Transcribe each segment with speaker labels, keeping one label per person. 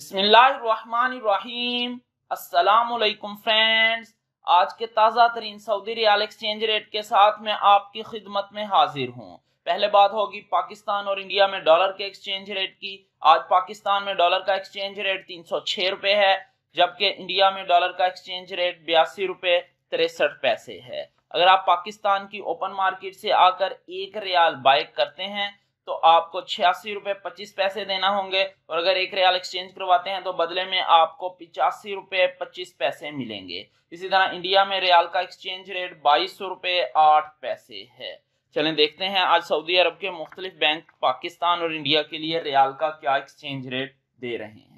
Speaker 1: बसमिलीम friends आज के ताज़ा तरीन सऊदी रियाल एक्सचेंज रेट के साथ मैं आपकी खिदमत में हाजिर हूँ पहले बात होगी पाकिस्तान और इंडिया में डॉलर के एक्सचेंज रेट की आज पाकिस्तान में डॉलर का एक्सचेंज रेट तीन सौ छः रुपये है जबकि इंडिया में डॉलर का एक्सचेंज रेट बयासी रुपये तिरसठ पैसे है अगर आप पाकिस्तान की ओपन मार्केट से आकर एक रियाल बाइक करते हैं तो आपको छियासी रुपए पच्चीस पैसे देना होंगे और अगर एक रियाल एक्सचेंज करवाते हैं तो बदले में आपको पिचासी रुपए पच्चीस पैसे मिलेंगे इसी तरह इंडिया में रियाल का एक्सचेंज रेट बाईस सौ आठ पैसे है चलें देखते हैं आज सऊदी अरब के मुख्तलिफ बैंक पाकिस्तान और इंडिया के लिए रियाल का क्या एक्सचेंज रेट दे रहे हैं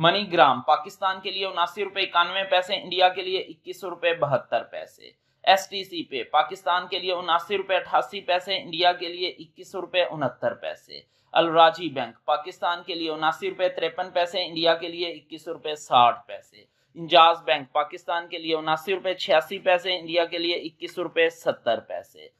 Speaker 1: मनीग्राम पाकिस्तान के लिए उनासी रुपए इक्यानवे पैसे इंडिया के लिए इक्कीस सौ बहत्तर पैसे एस पे पाकिस्तान के लिए उनासी रुपये अठासी पैसे इंडिया के लिए इक्कीस रुपये उनहत्तर पैसे अलराजी बैंक पाकिस्तान के लिए उनासी रुपए तिरपन पैसे इंडिया के लिए इक्कीस रुपए साठ पैसे इंजाज बैंक पाकिस्तान के लिए उनासी रुपए छियासी पैसे इंडिया के लिए इक्कीस रुपये सत्तर पैसे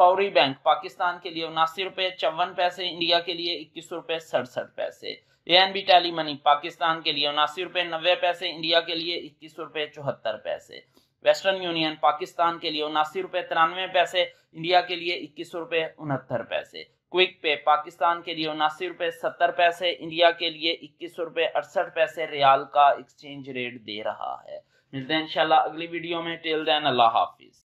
Speaker 1: फौरी बैंक पाकिस्तान के लिए उनासी रुपए चौवन पैसे इंडिया के लिए इक्कीस रुपए सड़सठ पैसे A N B tally money Pakistan के लिए उनासी रुपए नब्बे पैसे इंडिया के लिए इक्कीस रुपए चौहत्तर पैसे वेस्टर्न यूनियन पाकिस्तान के लिए उनासी रुपए तिरानवे पैसे इंडिया के लिए इक्कीस रुपए उनहत्तर पैसे क्विक पे पाकिस्तान के लिए उनासी रुपए सत्तर पैसे इंडिया के लिए इक्कीस रुपए अड़सठ पैसे रियाल का एक्सचेंज रेट दे रहा है मिलते हैं इंशाल्लाह अगली वीडियो में टेल देन अल्लाह